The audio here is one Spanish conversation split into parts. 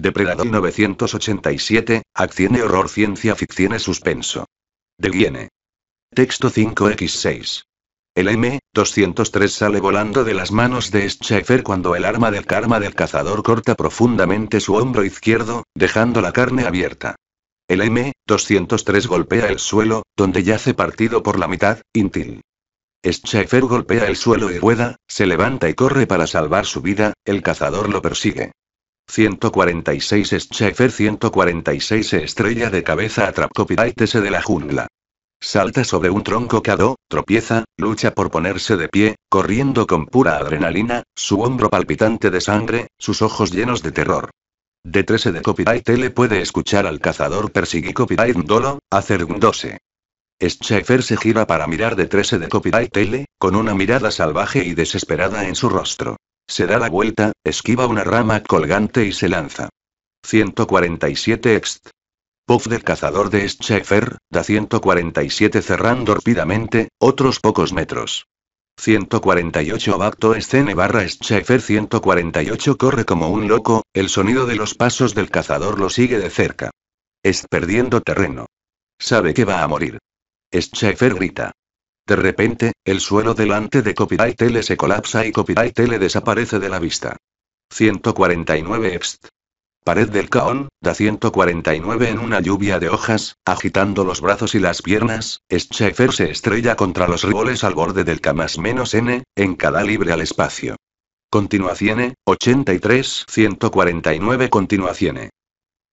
Depredador 987, Acción horror ciencia ficción y suspenso. De Texto 5x6. El M-203 sale volando de las manos de Schaefer cuando el arma del karma del cazador corta profundamente su hombro izquierdo, dejando la carne abierta. El M-203 golpea el suelo, donde yace partido por la mitad, intil. Schaefer golpea el suelo y rueda, se levanta y corre para salvar su vida, el cazador lo persigue. 146 Schaefer 146 Estrella de cabeza a S de la jungla. Salta sobre un tronco cado, tropieza, lucha por ponerse de pie, corriendo con pura adrenalina, su hombro palpitante de sangre, sus ojos llenos de terror. De 13 de copyright le puede escuchar al cazador persigui copyright dolo, hacer un 12. Schaefer se gira para mirar de 13 de copyright L, con una mirada salvaje y desesperada en su rostro. Se da la vuelta, esquiva una rama colgante y se lanza. 147 ext. Puff del cazador de Schaefer, da 147 cerrando rápidamente, otros pocos metros. 148 Bacto Scene barra Schaefer 148 corre como un loco, el sonido de los pasos del cazador lo sigue de cerca. Es perdiendo terreno. Sabe que va a morir. Schaefer grita. De repente, el suelo delante de Copyright Tele se colapsa y Copyright Tele desaparece de la vista. 149 ext. Pared del Caón, da 149 en una lluvia de hojas, agitando los brazos y las piernas, Schaefer se estrella contra los riboles al borde del K más menos N, en cada libre al espacio. Continuación, 83, 149 continuación.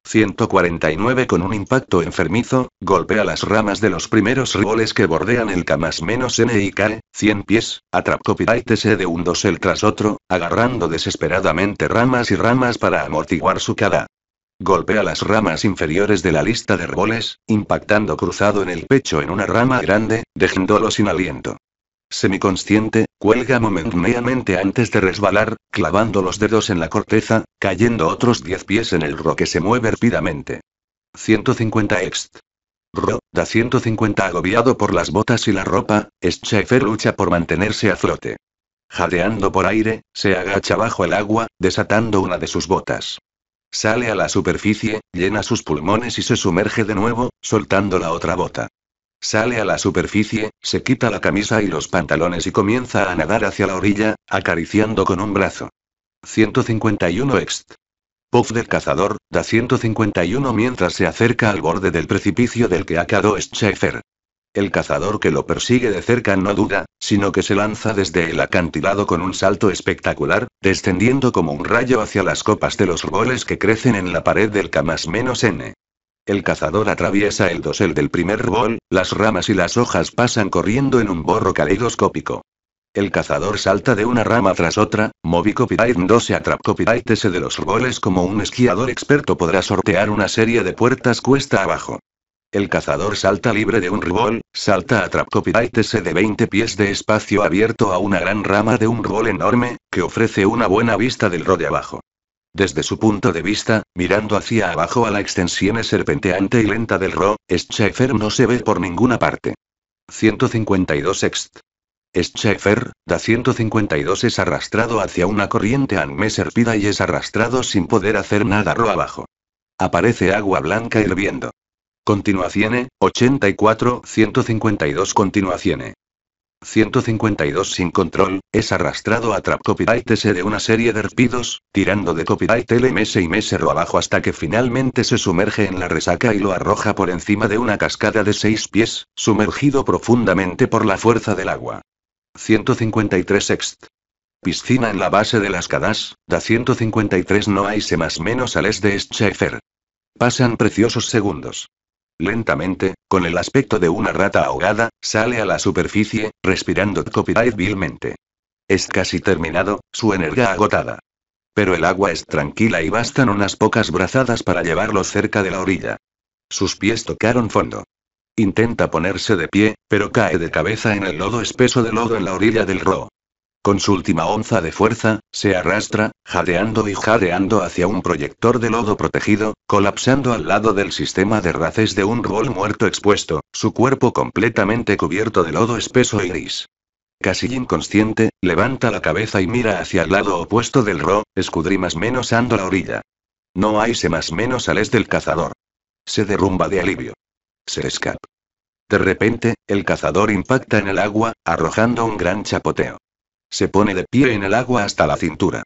149 con un impacto enfermizo, golpea las ramas de los primeros roles que bordean el K menos N y cae, 100 pies, atrapó se de un dosel tras otro, agarrando desesperadamente ramas y ramas para amortiguar su cara. Golpea las ramas inferiores de la lista de roles, impactando cruzado en el pecho en una rama grande, dejándolo sin aliento. Semiconsciente, cuelga momentáneamente antes de resbalar, clavando los dedos en la corteza, cayendo otros 10 pies en el ro que se mueve rápidamente. 150 ext. Ro, da 150 agobiado por las botas y la ropa, Schaefer lucha por mantenerse a flote. Jadeando por aire, se agacha bajo el agua, desatando una de sus botas. Sale a la superficie, llena sus pulmones y se sumerge de nuevo, soltando la otra bota. Sale a la superficie, se quita la camisa y los pantalones y comienza a nadar hacia la orilla, acariciando con un brazo. 151 ext. Puff del cazador, da 151 mientras se acerca al borde del precipicio del que ha caído Schaefer. El cazador que lo persigue de cerca no duda, sino que se lanza desde el acantilado con un salto espectacular, descendiendo como un rayo hacia las copas de los árboles que crecen en la pared del camas N. El cazador atraviesa el dosel del primer bol, las ramas y las hojas pasan corriendo en un borro caleidoscópico. El cazador salta de una rama tras otra, Moby Copyright 2 de los roles como un esquiador experto podrá sortear una serie de puertas cuesta abajo. El cazador salta libre de un ribol, salta a trap de 20 pies de espacio abierto a una gran rama de un rubol enorme, que ofrece una buena vista del rol abajo. Desde su punto de vista, mirando hacia abajo a la extensión serpenteante y lenta del Ro, Schaefer no se ve por ninguna parte. 152 ext. Schaefer, da 152 es arrastrado hacia una corriente mes herpida y es arrastrado sin poder hacer nada Ro abajo. Aparece agua blanca hirviendo. E, 84, 152 Continuacione. 152 sin control, es arrastrado a Trap Copyright S de una serie de herpidos, tirando de Copyright LMS y Mesero abajo hasta que finalmente se sumerge en la resaca y lo arroja por encima de una cascada de 6 pies, sumergido profundamente por la fuerza del agua. 153 Ext. Piscina en la base de las cadas, da 153 no hay más menos al es de Schaefer. Pasan preciosos segundos. Lentamente, con el aspecto de una rata ahogada, sale a la superficie, respirando copyright vilmente. Es casi terminado, su energía agotada. Pero el agua es tranquila y bastan unas pocas brazadas para llevarlo cerca de la orilla. Sus pies tocaron fondo. Intenta ponerse de pie, pero cae de cabeza en el lodo espeso de lodo en la orilla del ro. Con su última onza de fuerza, se arrastra, jadeando y jadeando hacia un proyector de lodo protegido, colapsando al lado del sistema de races de un rol muerto expuesto, su cuerpo completamente cubierto de lodo espeso y gris. Casi inconsciente, levanta la cabeza y mira hacia el lado opuesto del ro, más menos ando la orilla. No hay se más menos al es del cazador. Se derrumba de alivio. Se escapa. De repente, el cazador impacta en el agua, arrojando un gran chapoteo. Se pone de pie en el agua hasta la cintura.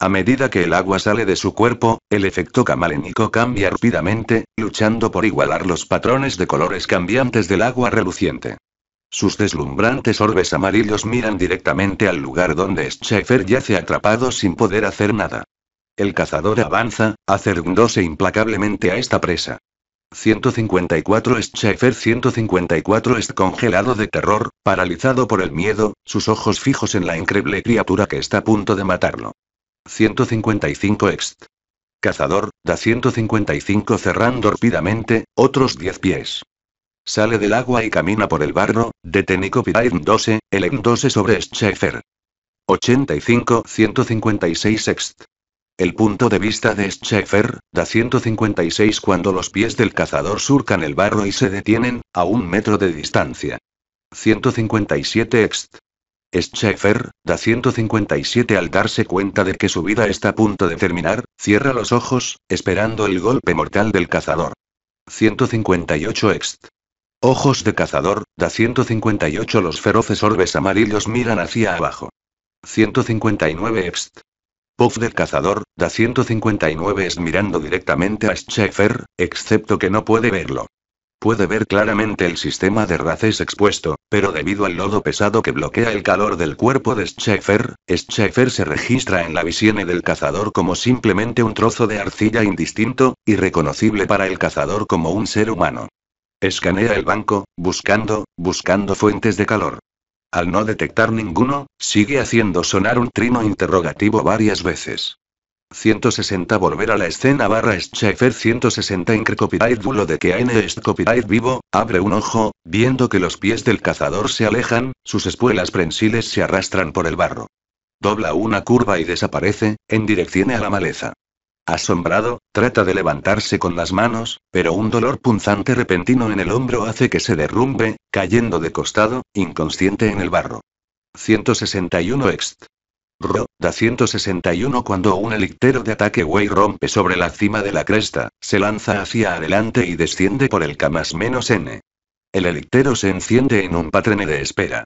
A medida que el agua sale de su cuerpo, el efecto camalénico cambia rápidamente, luchando por igualar los patrones de colores cambiantes del agua reluciente. Sus deslumbrantes orbes amarillos miran directamente al lugar donde Schaefer yace atrapado sin poder hacer nada. El cazador avanza, acercándose implacablemente a esta presa. 154 Schaefer 154 est congelado de terror, paralizado por el miedo, sus ojos fijos en la increíble criatura que está a punto de matarlo. 155 ext. Cazador, da 155 cerrando rápidamente, otros 10 pies. Sale del agua y camina por el barro, detenico Pirairn 12, el 12 sobre Schaefer. 85 156 ext. El punto de vista de Schaefer, da 156 cuando los pies del cazador surcan el barro y se detienen, a un metro de distancia. 157 ext. Schaefer, da 157 al darse cuenta de que su vida está a punto de terminar, cierra los ojos, esperando el golpe mortal del cazador. 158 ext. Ojos de cazador, da 158 los feroces orbes amarillos miran hacia abajo. 159 ext. Puff del cazador, da 159 es mirando directamente a Schaefer, excepto que no puede verlo. Puede ver claramente el sistema de races expuesto, pero debido al lodo pesado que bloquea el calor del cuerpo de Schaefer, Schaefer se registra en la visión del cazador como simplemente un trozo de arcilla indistinto, irreconocible para el cazador como un ser humano. Escanea el banco, buscando, buscando fuentes de calor. Al no detectar ninguno, sigue haciendo sonar un trino interrogativo varias veces. 160 Volver a la escena barra Schaefer 160 en copyright bulo de que N es copyright vivo, abre un ojo, viendo que los pies del cazador se alejan, sus espuelas prensiles se arrastran por el barro. Dobla una curva y desaparece, en dirección a la maleza. Asombrado, trata de levantarse con las manos, pero un dolor punzante repentino en el hombro hace que se derrumbe, cayendo de costado, inconsciente en el barro. 161 ext. Ro, da 161 cuando un elictero de ataque Way rompe sobre la cima de la cresta, se lanza hacia adelante y desciende por el K menos N. El elictero se enciende en un patrene de espera.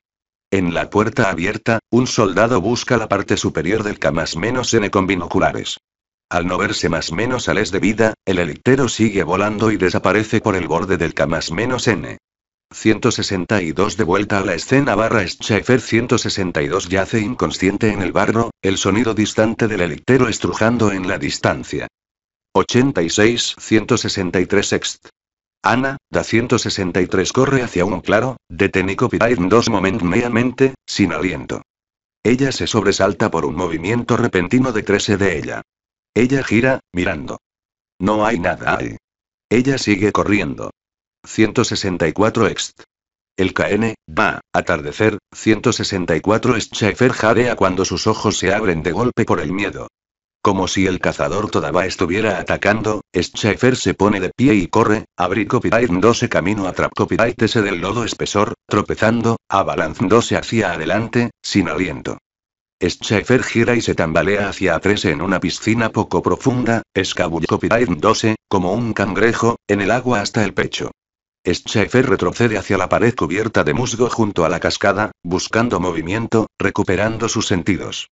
En la puerta abierta, un soldado busca la parte superior del K menos N con binoculares. Al no verse más menos a de vida, el helictero sigue volando y desaparece por el borde del K más menos N. 162 de vuelta a la escena barra Schaefer 162 yace inconsciente en el barro, el sonido distante del helictero estrujando en la distancia. 86 163 Ext. Ana, da 163 corre hacia un claro, detenico en dos momentáneamente, sin aliento. Ella se sobresalta por un movimiento repentino de 13 de ella. Ella gira, mirando. No hay nada ahí. Ella sigue corriendo. 164 Ext. El KN, va, atardecer, 164 Schaefer jarea cuando sus ojos se abren de golpe por el miedo. Como si el cazador todavía estuviera atacando, Schaefer se pone de pie y corre, abrir copyright 12 camino a trap del lodo espesor, tropezando, abalanzándose hacia adelante, sin aliento. Schaefer gira y se tambalea hacia a en una piscina poco profunda, 12, como un cangrejo, en el agua hasta el pecho. Schaefer retrocede hacia la pared cubierta de musgo junto a la cascada, buscando movimiento, recuperando sus sentidos.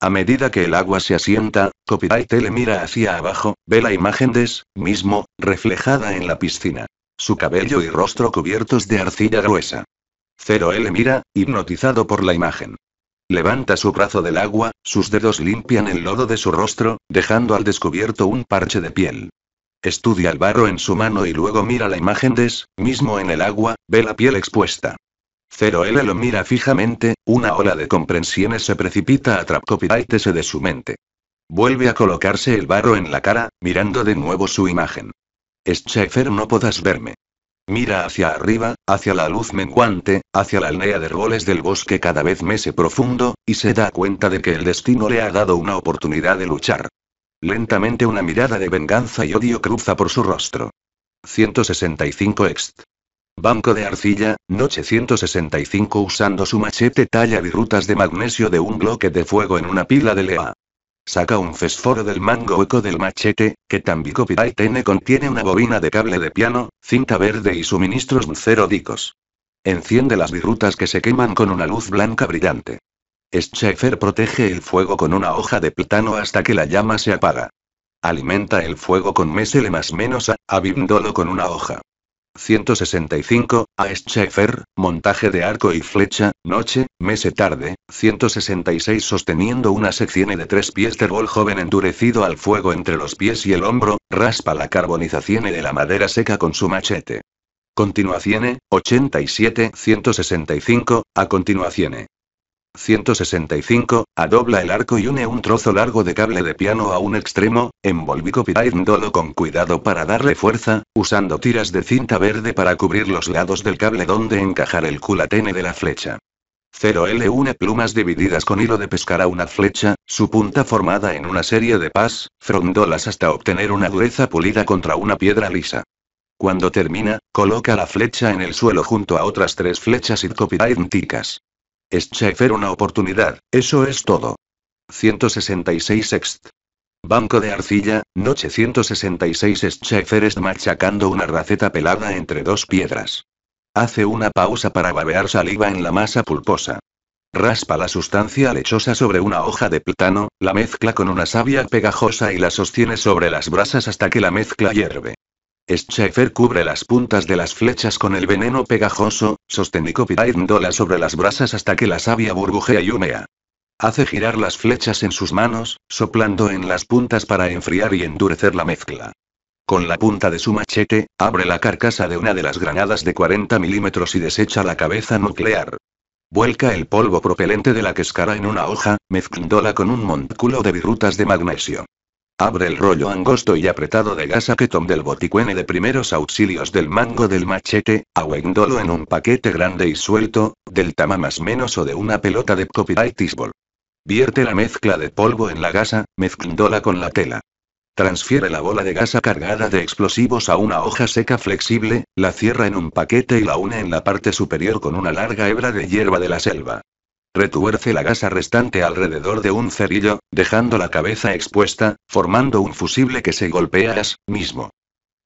A medida que el agua se asienta, Copyright le mira hacia abajo, ve la imagen de S, mismo, reflejada en la piscina. Su cabello y rostro cubiertos de arcilla gruesa. Cero L mira, hipnotizado por la imagen. Levanta su brazo del agua, sus dedos limpian el lodo de su rostro, dejando al descubierto un parche de piel. Estudia el barro en su mano y luego mira la imagen des, mismo en el agua, ve la piel expuesta. Cero L lo mira fijamente, una ola de comprensiones se precipita a trapcopyrightese de su mente. Vuelve a colocarse el barro en la cara, mirando de nuevo su imagen. Schaefer no podas verme. Mira hacia arriba, hacia la luz menguante, hacia la alnea de roles del bosque cada vez mese profundo, y se da cuenta de que el destino le ha dado una oportunidad de luchar. Lentamente una mirada de venganza y odio cruza por su rostro. 165 ext. Banco de arcilla, noche 165 usando su machete talla rutas de magnesio de un bloque de fuego en una pila de lea. Saca un fesforo del mango hueco del machete, que y tiene contiene una bobina de cable de piano, cinta verde y suministros dicos. Enciende las virutas que se queman con una luz blanca brillante. Schaefer protege el fuego con una hoja de plátano hasta que la llama se apaga. Alimenta el fuego con mesele más menos a, con una hoja. 165, A. Schaefer, montaje de arco y flecha, noche, mese tarde, 166 sosteniendo una sección de tres pies de bol joven endurecido al fuego entre los pies y el hombro, raspa la carbonización de la madera seca con su machete. Continuación, 87, 165, a continuación. 165, adobla el arco y une un trozo largo de cable de piano a un extremo, envolví dolo con cuidado para darle fuerza, usando tiras de cinta verde para cubrir los lados del cable donde encajar el culatene de la flecha. 0L une plumas divididas con hilo de pescar a una flecha, su punta formada en una serie de pas, frondolas hasta obtener una dureza pulida contra una piedra lisa. Cuando termina, coloca la flecha en el suelo junto a otras tres flechas y ticas. Es una oportunidad, eso es todo. 166 Ext. Banco de arcilla, noche 166 Schaefer es machacando una raceta pelada entre dos piedras. Hace una pausa para babear saliva en la masa pulposa. Raspa la sustancia lechosa sobre una hoja de plátano, la mezcla con una savia pegajosa y la sostiene sobre las brasas hasta que la mezcla hierve. Schaefer cubre las puntas de las flechas con el veneno pegajoso, y dola sobre las brasas hasta que la savia burbujea y humea. Hace girar las flechas en sus manos, soplando en las puntas para enfriar y endurecer la mezcla. Con la punta de su machete, abre la carcasa de una de las granadas de 40 milímetros y desecha la cabeza nuclear. Vuelca el polvo propelente de la que en una hoja, mezclándola con un montículo de virutas de magnesio. Abre el rollo angosto y apretado de gasa que tom del boticuene de primeros auxilios del mango del machete, ahuendolo en un paquete grande y suelto, del tama más menos o de una pelota de copyright Vierte la mezcla de polvo en la gasa, mezclándola con la tela. Transfiere la bola de gasa cargada de explosivos a una hoja seca flexible, la cierra en un paquete y la une en la parte superior con una larga hebra de hierba de la selva retuerce la gasa restante alrededor de un cerillo, dejando la cabeza expuesta, formando un fusible que se golpea as mismo.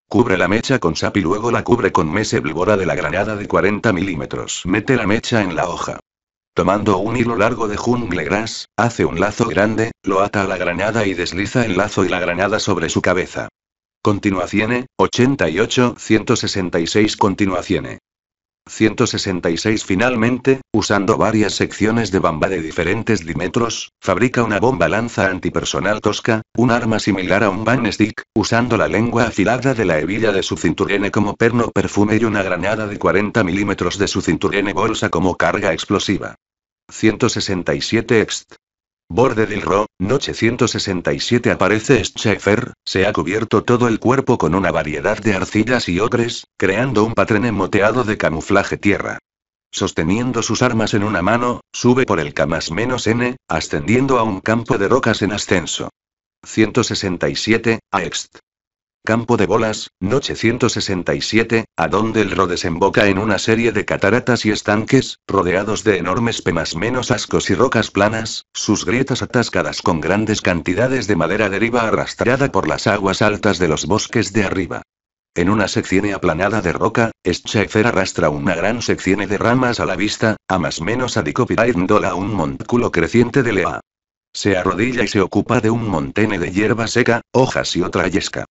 Cubre la mecha con sap y luego la cubre con mese blbora de la granada de 40 milímetros. Mete la mecha en la hoja. Tomando un hilo largo de jungle gras, hace un lazo grande, lo ata a la granada y desliza el lazo y la granada sobre su cabeza. Continuación 88-166 Continuación 166 Finalmente, usando varias secciones de bamba de diferentes dimetros, fabrica una bomba lanza antipersonal tosca, un arma similar a un van stick, usando la lengua afilada de la hebilla de su cinturene como perno perfume y una granada de 40 milímetros de su cinturene bolsa como carga explosiva. 167 Ext. Borde del Ro, noche 167 aparece Schaefer, se ha cubierto todo el cuerpo con una variedad de arcillas y ocres, creando un patrón emoteado de camuflaje tierra. Sosteniendo sus armas en una mano, sube por el K N, ascendiendo a un campo de rocas en ascenso. 167, AEXT. Campo de Bolas, Noche 167, a donde el Ro desemboca en una serie de cataratas y estanques, rodeados de enormes pemas menos ascos y rocas planas, sus grietas atascadas con grandes cantidades de madera deriva arrastrada por las aguas altas de los bosques de arriba. En una sección aplanada de roca, Schaefer arrastra una gran sección de ramas a la vista, a más menos a indola un montículo creciente de lea. Se arrodilla y se ocupa de un montene de hierba seca, hojas y otra yesca.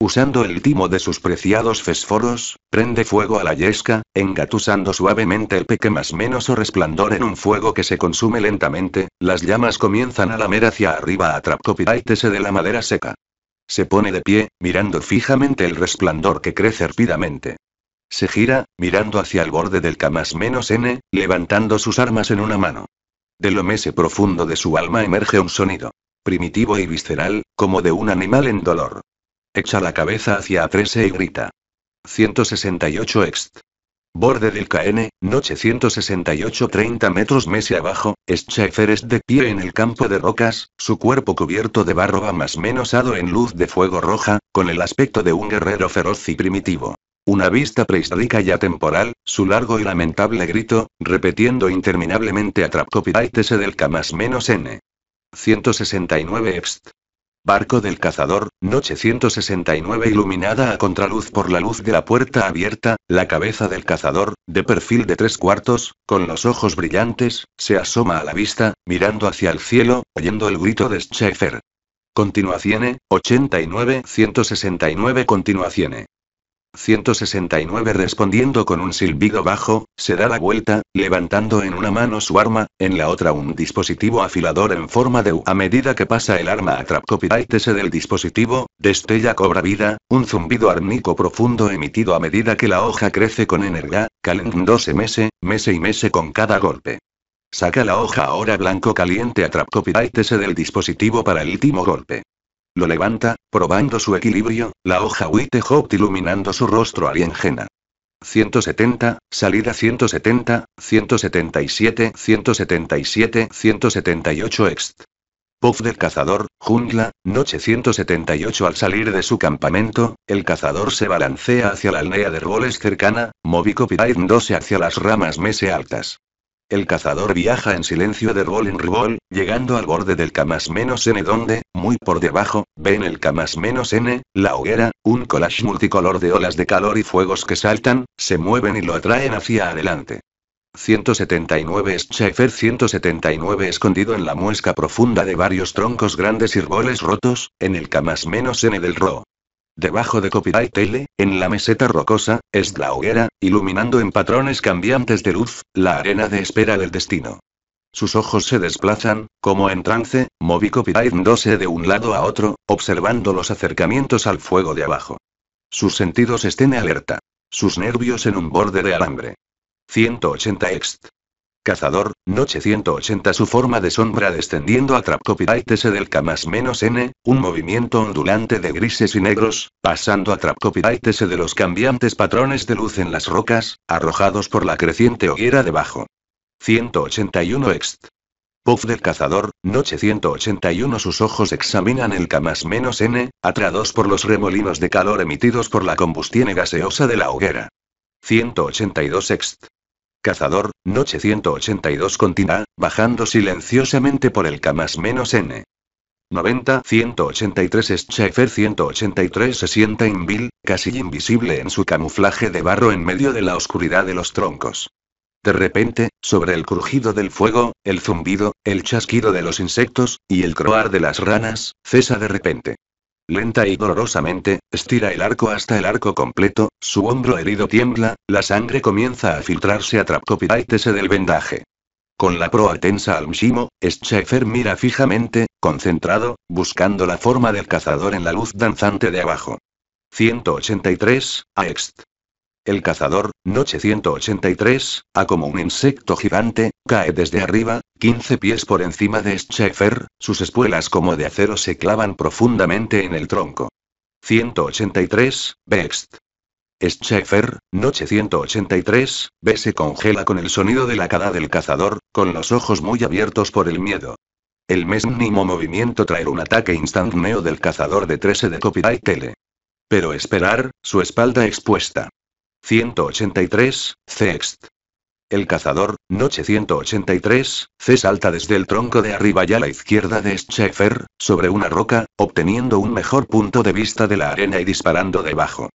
Usando el timo de sus preciados fesforos, prende fuego a la yesca, engatusando suavemente el peque más menos o resplandor en un fuego que se consume lentamente, las llamas comienzan a lamer hacia arriba a Trapcopiraitese de la madera seca. Se pone de pie, mirando fijamente el resplandor que crece rápidamente. Se gira, mirando hacia el borde del K más menos N, levantando sus armas en una mano. De lo mese profundo de su alma emerge un sonido primitivo y visceral, como de un animal en dolor. Echa la cabeza hacia atrás y grita. 168 ext. Borde del KN, noche 168 30 metros mesia abajo, Schaefer es de pie en el campo de rocas, su cuerpo cubierto de barro más menosado en luz de fuego roja, con el aspecto de un guerrero feroz y primitivo. Una vista prehistórica y atemporal, su largo y lamentable grito, repitiendo interminablemente a Trapcopitaitese del K más menos N. 169 ext. Barco del cazador, noche 169 iluminada a contraluz por la luz de la puerta abierta, la cabeza del cazador, de perfil de tres cuartos, con los ojos brillantes, se asoma a la vista, mirando hacia el cielo, oyendo el grito de Schaefer. Continuacione, 89-169 Continuacione. 169 respondiendo con un silbido bajo, se da la vuelta, levantando en una mano su arma, en la otra un dispositivo afilador en forma de U. A medida que pasa el arma a se del dispositivo, destella cobra vida, un zumbido árnico profundo emitido a medida que la hoja crece con energía, calentándose mese, mese y mese con cada golpe. Saca la hoja ahora blanco caliente a se del dispositivo para el último golpe. Lo levanta, probando su equilibrio, la hoja Hopt iluminando su rostro alienígena. 170, salida 170, 177, 177, 178 ext. Puff del cazador, jungla, noche 178 Al salir de su campamento, el cazador se balancea hacia la aldea de roles cercana, movico hacia las ramas mese altas. El cazador viaja en silencio de roll en rol, llegando al borde del camas menos n donde, muy por debajo, ven el camas n, la hoguera, un collage multicolor de olas de calor y fuegos que saltan, se mueven y lo atraen hacia adelante. 179 Schaefer 179 escondido en la muesca profunda de varios troncos grandes y roles rotos, en el camas menos N del Ro. Debajo de Copyright Tele, en la meseta rocosa, es la hoguera, iluminando en patrones cambiantes de luz, la arena de espera del destino. Sus ojos se desplazan, como en trance, copyright 12 e de un lado a otro, observando los acercamientos al fuego de abajo. Sus sentidos estén alerta. Sus nervios en un borde de alambre. 180 ext. Cazador, Noche 180 Su forma de sombra descendiendo a se del K menos N, un movimiento ondulante de grises y negros, pasando a se de los cambiantes patrones de luz en las rocas, arrojados por la creciente hoguera debajo. 181 Ext. Puff del cazador, noche 181 Sus ojos examinan el K menos N, atrados por los remolinos de calor emitidos por la combustión gaseosa de la hoguera. 182 Ext. Cazador, noche 182 continúa, bajando silenciosamente por el K menos N. 90 183 Schaefer 183 se sienta invil, casi invisible en su camuflaje de barro en medio de la oscuridad de los troncos. De repente, sobre el crujido del fuego, el zumbido, el chasquido de los insectos, y el croar de las ranas, cesa de repente. Lenta y dolorosamente, estira el arco hasta el arco completo, su hombro herido tiembla, la sangre comienza a filtrarse a Trapcopitaitese del vendaje. Con la proa tensa al Mshimo, Schaefer mira fijamente, concentrado, buscando la forma del cazador en la luz danzante de abajo. 183, Aext. El cazador, noche 183, a como un insecto gigante, cae desde arriba, 15 pies por encima de Schaefer, sus espuelas como de acero se clavan profundamente en el tronco. 183, Bext. Schaefer, noche 183, B se congela con el sonido de la cara del cazador, con los ojos muy abiertos por el miedo. El mínimo movimiento traer un ataque instantáneo del cazador de 13 de Copyright Tele. Pero esperar, su espalda expuesta. 183, Cext. El cazador, noche 183, C salta desde el tronco de arriba y a la izquierda de Schaeffer, sobre una roca, obteniendo un mejor punto de vista de la arena y disparando debajo.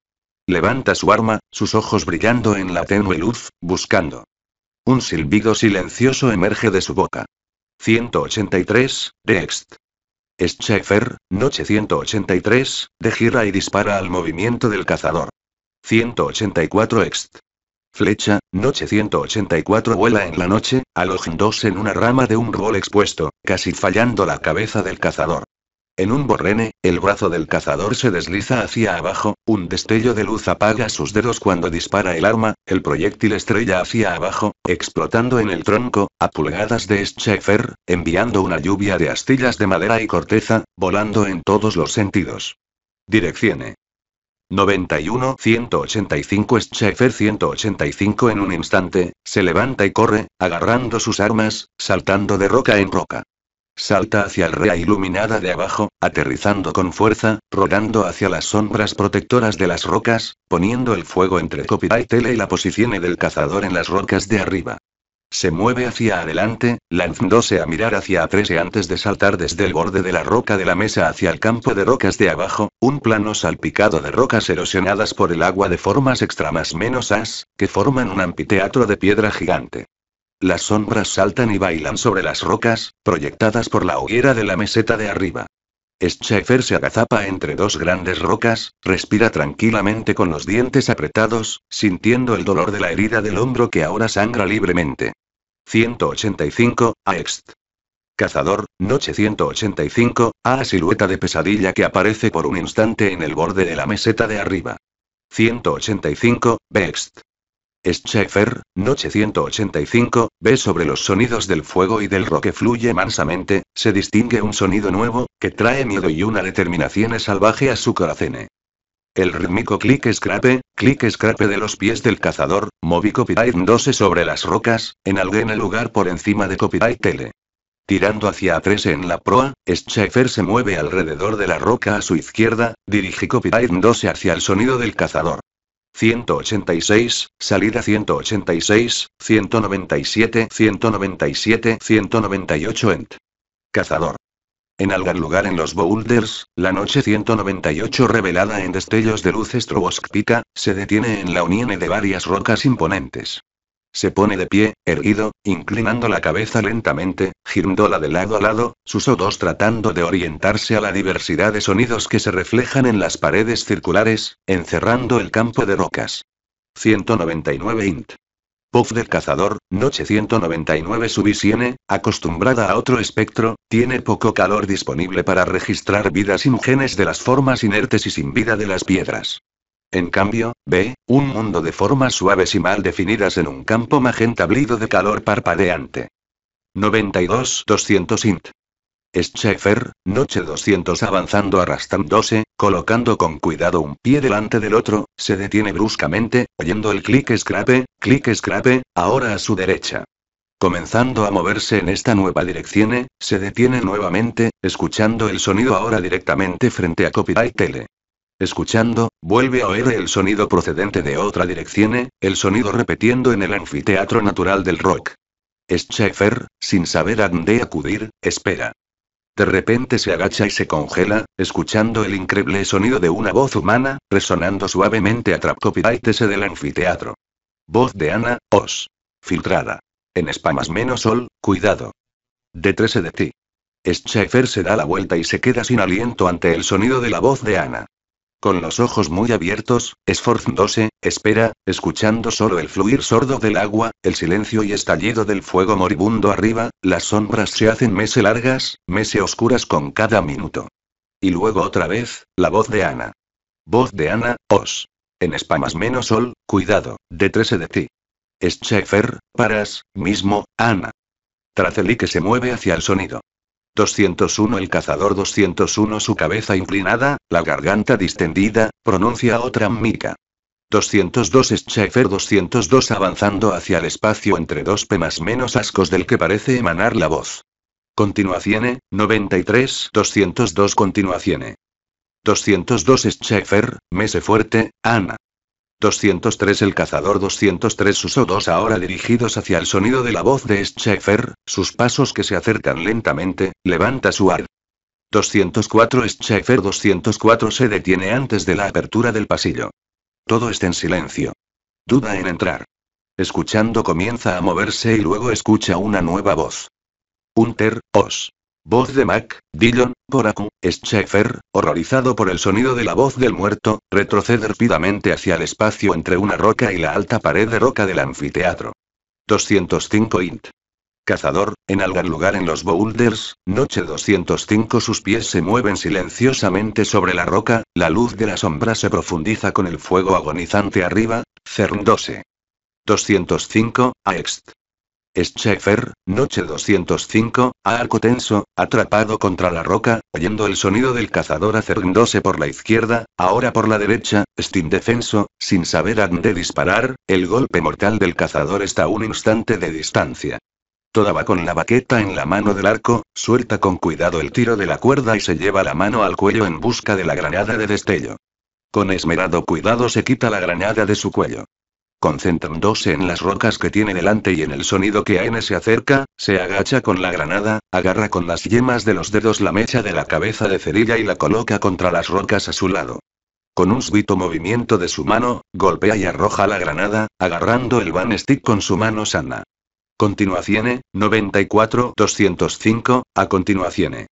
Levanta su arma, sus ojos brillando en la tenue luz, buscando. Un silbido silencioso emerge de su boca. 183, Dext. Schaeffer, noche 183, de gira y dispara al movimiento del cazador. 184 ext. Flecha, noche 184 vuela en la noche, alojándose en una rama de un rol expuesto, casi fallando la cabeza del cazador. En un borrene, el brazo del cazador se desliza hacia abajo, un destello de luz apaga sus dedos cuando dispara el arma, el proyectil estrella hacia abajo, explotando en el tronco, a pulgadas de Schaefer, enviando una lluvia de astillas de madera y corteza, volando en todos los sentidos. Direccione. 91 185 Schaefer 185 en un instante, se levanta y corre, agarrando sus armas, saltando de roca en roca. Salta hacia el rea iluminada de abajo, aterrizando con fuerza, rodando hacia las sombras protectoras de las rocas, poniendo el fuego entre Copyright Tele y la posición del cazador en las rocas de arriba. Se mueve hacia adelante, lanzándose a mirar hacia atrás y antes de saltar desde el borde de la roca de la mesa hacia el campo de rocas de abajo, un plano salpicado de rocas erosionadas por el agua de formas extremas menos as, que forman un anfiteatro de piedra gigante. Las sombras saltan y bailan sobre las rocas, proyectadas por la hoguera de la meseta de arriba. Schaefer se agazapa entre dos grandes rocas, respira tranquilamente con los dientes apretados, sintiendo el dolor de la herida del hombro que ahora sangra libremente. 185, AEXT. Cazador, noche 185, A silueta de pesadilla que aparece por un instante en el borde de la meseta de arriba. 185, BEXT. Schaefer, noche 185, ve sobre los sonidos del fuego y del roque fluye mansamente, se distingue un sonido nuevo, que trae miedo y una determinación salvaje a su corazón. El rítmico clic-scrape, clic-scrape de los pies del cazador, moví copyright 12 sobre las rocas, en algún lugar por encima de copyright tele. Tirando hacia A3 en la proa, Schaefer se mueve alrededor de la roca a su izquierda, dirige copyright 12 hacia el sonido del cazador. 186, salida 186, 197, 197, 198 ent. Cazador. En algún lugar en los boulders, la noche 198 revelada en destellos de luz estroboscópica, se detiene en la unión de varias rocas imponentes. Se pone de pie, erguido, inclinando la cabeza lentamente, girándola de lado a lado, sus odos tratando de orientarse a la diversidad de sonidos que se reflejan en las paredes circulares, encerrando el campo de rocas. 199 int. Puff del cazador, noche 199 Subisiene, acostumbrada a otro espectro, tiene poco calor disponible para registrar vidas ingenes de las formas inertes y sin vida de las piedras. En cambio, ve, un mundo de formas suaves y mal definidas en un campo magenta blido de calor parpadeante. 92 200 int. Schaefer, noche 200 avanzando arrastrándose, Colocando con cuidado un pie delante del otro, se detiene bruscamente, oyendo el clic scrape clic scrape ahora a su derecha. Comenzando a moverse en esta nueva dirección, se detiene nuevamente, escuchando el sonido ahora directamente frente a Copyright Tele. Escuchando, vuelve a oír el sonido procedente de otra dirección, el sonido repitiendo en el anfiteatro natural del rock. Schaefer, sin saber a dónde acudir, espera. De repente se agacha y se congela, escuchando el increíble sonido de una voz humana, resonando suavemente a TS del anfiteatro. Voz de Ana, Os. Filtrada. En espamas menos sol, cuidado. Detrese de ti. Schaefer se da la vuelta y se queda sin aliento ante el sonido de la voz de Ana. Con los ojos muy abiertos, esforzándose, espera, escuchando solo el fluir sordo del agua, el silencio y estallido del fuego moribundo arriba, las sombras se hacen mese largas, mese oscuras con cada minuto. Y luego otra vez, la voz de Ana. Voz de Ana, os. En espamas menos sol, cuidado, detrese de ti. Schaefer, paras, mismo, Ana. Traceli que se mueve hacia el sonido. 201 El cazador 201 Su cabeza inclinada, la garganta distendida, pronuncia otra mica. 202 Schaefer 202 avanzando hacia el espacio entre dos P más menos ascos del que parece emanar la voz. Continuación 93 202 Continuación 202 Schaefer, Mese Fuerte, Ana. 203 El cazador 203 Sus odos ahora dirigidos hacia el sonido de la voz de Schaefer, sus pasos que se acercan lentamente, levanta su ar. 204 Schaefer 204 se detiene antes de la apertura del pasillo. Todo está en silencio. Duda en entrar. Escuchando comienza a moverse y luego escucha una nueva voz. Hunter, Os. Voz de Mac, Dillon, Poraku, Schaeffer, horrorizado por el sonido de la voz del muerto, retrocede rápidamente hacia el espacio entre una roca y la alta pared de roca del anfiteatro. 205 int. Cazador, en algún lugar en los boulders, noche 205 sus pies se mueven silenciosamente sobre la roca, la luz de la sombra se profundiza con el fuego agonizante arriba, Cern 12. 205, Aext. Schaefer, noche 205, a arco tenso, atrapado contra la roca, oyendo el sonido del cazador acercándose por la izquierda, ahora por la derecha, Steam defenso, sin saber a dónde disparar, el golpe mortal del cazador está a un instante de distancia. Toda va con la baqueta en la mano del arco, suelta con cuidado el tiro de la cuerda y se lleva la mano al cuello en busca de la granada de destello. Con esmerado cuidado se quita la granada de su cuello. Concentrándose en las rocas que tiene delante y en el sonido que N se acerca, se agacha con la granada, agarra con las yemas de los dedos la mecha de la cabeza de cerilla y la coloca contra las rocas a su lado. Con un súbito movimiento de su mano, golpea y arroja la granada, agarrando el van stick con su mano sana. Continuación 94-205, a continuación.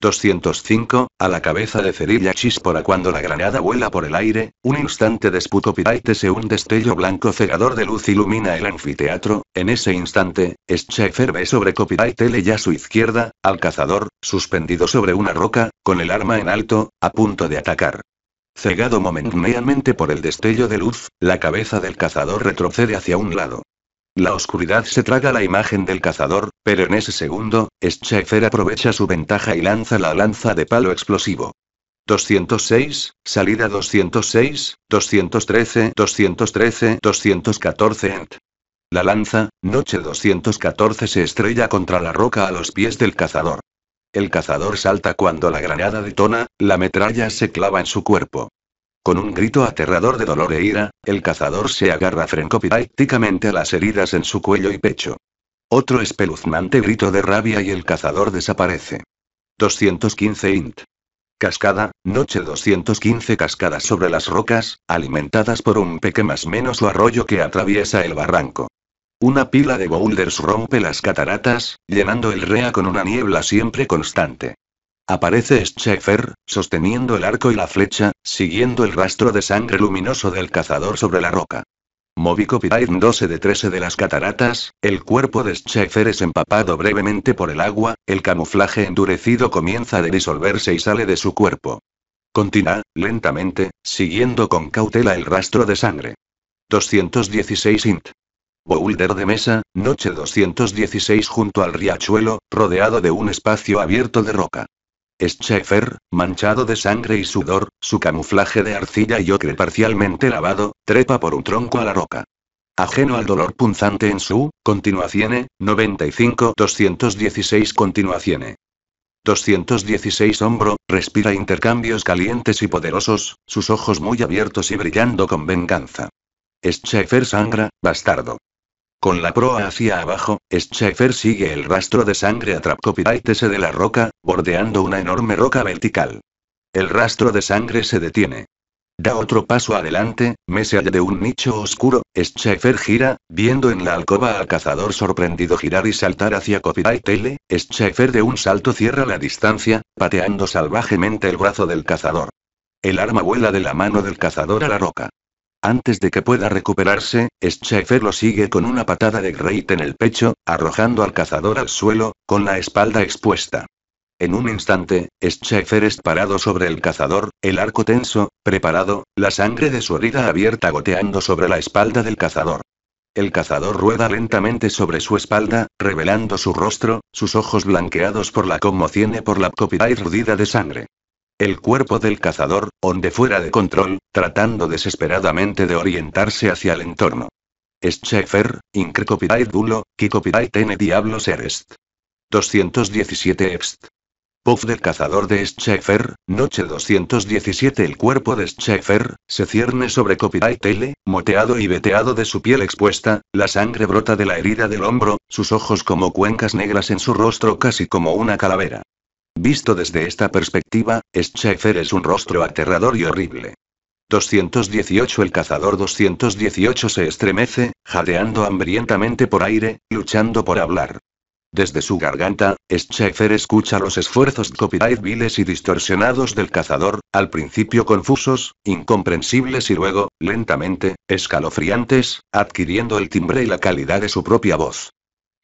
205, a la cabeza de Cerilla Chispora cuando la granada vuela por el aire, un instante desputo se un destello blanco cegador de luz ilumina el anfiteatro, en ese instante, Schaefer ve sobre Copyright ya a su izquierda, al cazador, suspendido sobre una roca, con el arma en alto, a punto de atacar. Cegado momentáneamente por el destello de luz, la cabeza del cazador retrocede hacia un lado. La oscuridad se traga la imagen del cazador, pero en ese segundo, Schaefer aprovecha su ventaja y lanza la lanza de palo explosivo. 206, salida 206, 213, 213, 214 La lanza, noche 214 se estrella contra la roca a los pies del cazador. El cazador salta cuando la granada detona, la metralla se clava en su cuerpo. Con un grito aterrador de dolor e ira, el cazador se agarra frencopirácticamente a las heridas en su cuello y pecho. Otro espeluznante grito de rabia y el cazador desaparece. 215 int. Cascada, noche 215 cascadas sobre las rocas, alimentadas por un peque más menos o arroyo que atraviesa el barranco. Una pila de boulders rompe las cataratas, llenando el rea con una niebla siempre constante. Aparece Schaefer, sosteniendo el arco y la flecha, siguiendo el rastro de sangre luminoso del cazador sobre la roca. Movico 12 de 13 de las cataratas, el cuerpo de Schaefer es empapado brevemente por el agua, el camuflaje endurecido comienza a disolverse y sale de su cuerpo. Continúa, lentamente, siguiendo con cautela el rastro de sangre. 216 int. Boulder de mesa, noche 216 junto al riachuelo, rodeado de un espacio abierto de roca. Schaefer, manchado de sangre y sudor, su camuflaje de arcilla y ocre parcialmente lavado, trepa por un tronco a la roca. Ajeno al dolor punzante en su, continuación, 95-216 continuacione. 216 hombro, respira intercambios calientes y poderosos, sus ojos muy abiertos y brillando con venganza. Schaefer sangra, bastardo. Con la proa hacia abajo, Schaefer sigue el rastro de sangre a Trapcopiraitese de la roca, bordeando una enorme roca vertical. El rastro de sangre se detiene. Da otro paso adelante, Mese de un nicho oscuro, Schaefer gira, viendo en la alcoba al cazador sorprendido girar y saltar hacia Copyright Schaefer de un salto cierra la distancia, pateando salvajemente el brazo del cazador. El arma vuela de la mano del cazador a la roca. Antes de que pueda recuperarse, Schaefer lo sigue con una patada de Great en el pecho, arrojando al cazador al suelo, con la espalda expuesta. En un instante, Schaefer es parado sobre el cazador, el arco tenso, preparado, la sangre de su herida abierta goteando sobre la espalda del cazador. El cazador rueda lentamente sobre su espalda, revelando su rostro, sus ojos blanqueados por la conmoción y por la copia y de sangre. El cuerpo del cazador, donde fuera de control, tratando desesperadamente de orientarse hacia el entorno. Incre copyright Dulo, Kikopidae tiene Diablos eres. 217 Ext. Puff del cazador de Schaefer, noche 217 El cuerpo de Schaefer, se cierne sobre copyright Tele, moteado y veteado de su piel expuesta, la sangre brota de la herida del hombro, sus ojos como cuencas negras en su rostro casi como una calavera. Visto desde esta perspectiva, Schaefer es un rostro aterrador y horrible. 218 El cazador 218 se estremece, jadeando hambrientamente por aire, luchando por hablar. Desde su garganta, Schaefer escucha los esfuerzos copyright viles y distorsionados del cazador, al principio confusos, incomprensibles y luego, lentamente, escalofriantes, adquiriendo el timbre y la calidad de su propia voz.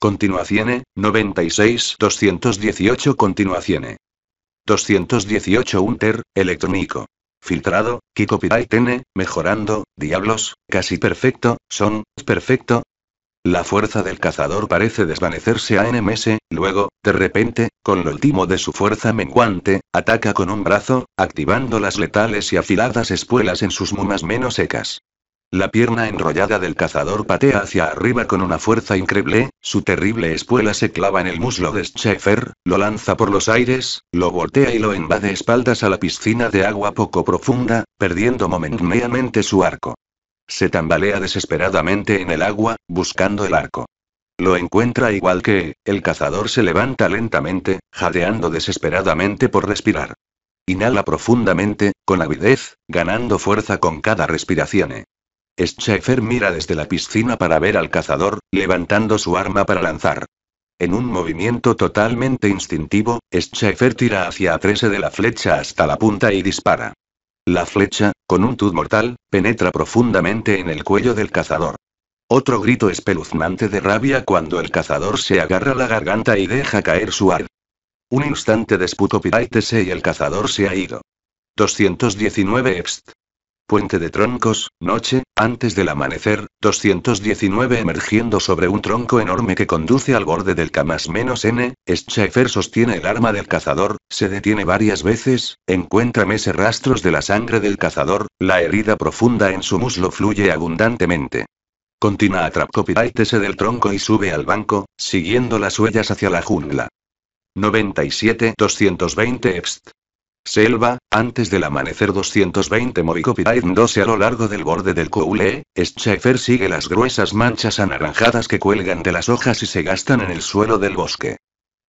E, 96 218 continuaciones 218 Unter, electrónico. Filtrado, Kiko N, mejorando, diablos, casi perfecto, son, perfecto. La fuerza del cazador parece desvanecerse a NMS, luego, de repente, con lo último de su fuerza menguante, ataca con un brazo, activando las letales y afiladas espuelas en sus mumas menos secas. La pierna enrollada del cazador patea hacia arriba con una fuerza increíble, su terrible espuela se clava en el muslo de Schaefer, lo lanza por los aires, lo voltea y lo invade espaldas a la piscina de agua poco profunda, perdiendo momentáneamente su arco. Se tambalea desesperadamente en el agua, buscando el arco. Lo encuentra igual que, el cazador se levanta lentamente, jadeando desesperadamente por respirar. Inhala profundamente, con avidez, ganando fuerza con cada respiración. Schaefer mira desde la piscina para ver al cazador, levantando su arma para lanzar. En un movimiento totalmente instintivo, Schaefer tira hacia 13 de la flecha hasta la punta y dispara. La flecha, con un tud mortal, penetra profundamente en el cuello del cazador. Otro grito espeluznante de rabia cuando el cazador se agarra la garganta y deja caer su ar. Un instante desputo Piraitese y el cazador se ha ido. 219 Ext. Puente de troncos, noche, antes del amanecer, 219 emergiendo sobre un tronco enorme que conduce al borde del camas menos N, Schaefer sostiene el arma del cazador, se detiene varias veces, encuentra meses rastros de la sangre del cazador, la herida profunda en su muslo fluye abundantemente. Continúa a pidese del tronco y sube al banco, siguiendo las huellas hacia la jungla. 97 220 Epst. Selva, antes del amanecer 220 12 a lo largo del borde del Coule, Schaefer sigue las gruesas manchas anaranjadas que cuelgan de las hojas y se gastan en el suelo del bosque.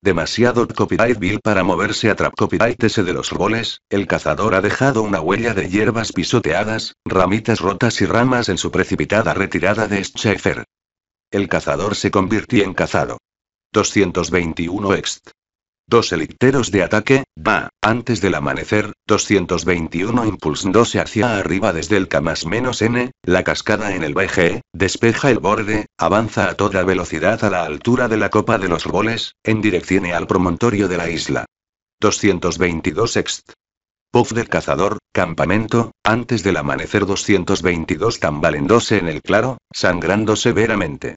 Demasiado Copyright Bill para moverse a Copyright de los roles, el cazador ha dejado una huella de hierbas pisoteadas, ramitas rotas y ramas en su precipitada retirada de Schaefer. El cazador se convirtió en cazado. 221 ext. Dos elicteros de ataque, va, antes del amanecer, 221 impulsándose hacia arriba desde el K menos N, la cascada en el BG, despeja el borde, avanza a toda velocidad a la altura de la copa de los boles, en dirección al promontorio de la isla. 222 ext. Puff del cazador, campamento, antes del amanecer 222 tambalendose en el claro, sangrando severamente.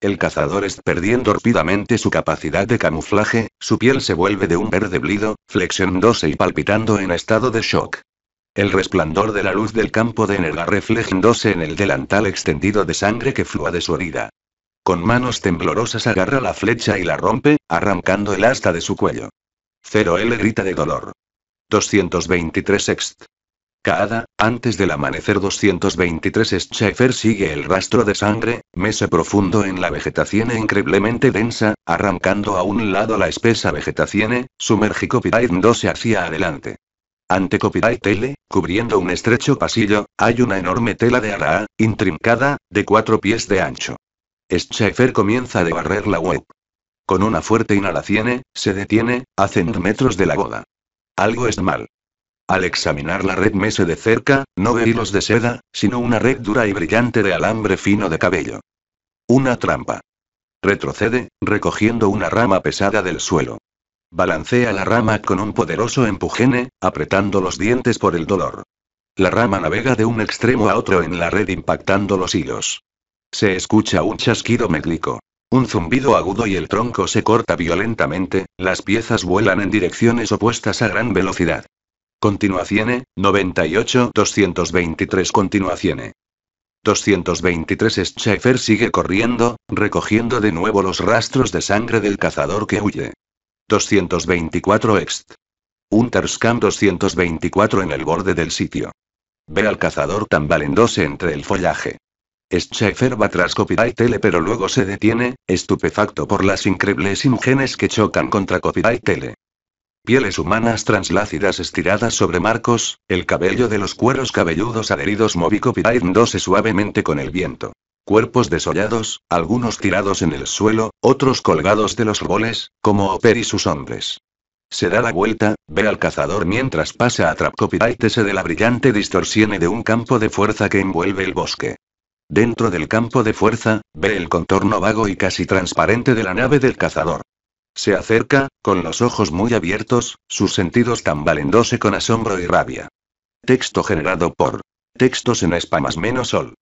El cazador es perdiendo rápidamente su capacidad de camuflaje, su piel se vuelve de un verde blido, flexionándose y palpitando en estado de shock. El resplandor de la luz del campo de energía reflejándose en el delantal extendido de sangre que flúa de su herida. Con manos temblorosas agarra la flecha y la rompe, arrancando el asta de su cuello. Cero L grita de dolor. 223 Ext. Cada, antes del amanecer 223 Schaefer sigue el rastro de sangre, mesa profundo en la vegetación e increíblemente densa, arrancando a un lado la espesa vegetación, e, sumerge copyright 12 hacia adelante. Ante copyright L, cubriendo un estrecho pasillo, hay una enorme tela de araña intrincada, de cuatro pies de ancho. Schaefer comienza a barrer la web. Con una fuerte inhalación, e, se detiene, a metros de la boda. Algo es mal. Al examinar la red Mese de cerca, no ve hilos de seda, sino una red dura y brillante de alambre fino de cabello. Una trampa. Retrocede, recogiendo una rama pesada del suelo. Balancea la rama con un poderoso empujene, apretando los dientes por el dolor. La rama navega de un extremo a otro en la red impactando los hilos. Se escucha un chasquido meglico. Un zumbido agudo y el tronco se corta violentamente, las piezas vuelan en direcciones opuestas a gran velocidad. E, 98-223 E. 223 Schaefer sigue corriendo, recogiendo de nuevo los rastros de sangre del cazador que huye. 224 Ext. Unterscam 224 en el borde del sitio. Ve al cazador tambaleándose entre el follaje. Schaefer va tras Copyright Tele pero luego se detiene, estupefacto por las increíbles ingenes que chocan contra Copyright Tele pieles humanas translácidas estiradas sobre marcos, el cabello de los cueros cabelludos adheridos movicopirándose suavemente con el viento. Cuerpos desollados, algunos tirados en el suelo, otros colgados de los roles, como Oper y sus hombres. Se da la vuelta, ve al cazador mientras pasa a Trapcopidaitese de la brillante distorsión de un campo de fuerza que envuelve el bosque. Dentro del campo de fuerza, ve el contorno vago y casi transparente de la nave del cazador. Se acerca, con los ojos muy abiertos, sus sentidos tambaleándose con asombro y rabia. Texto generado por textos en espamas menos sol.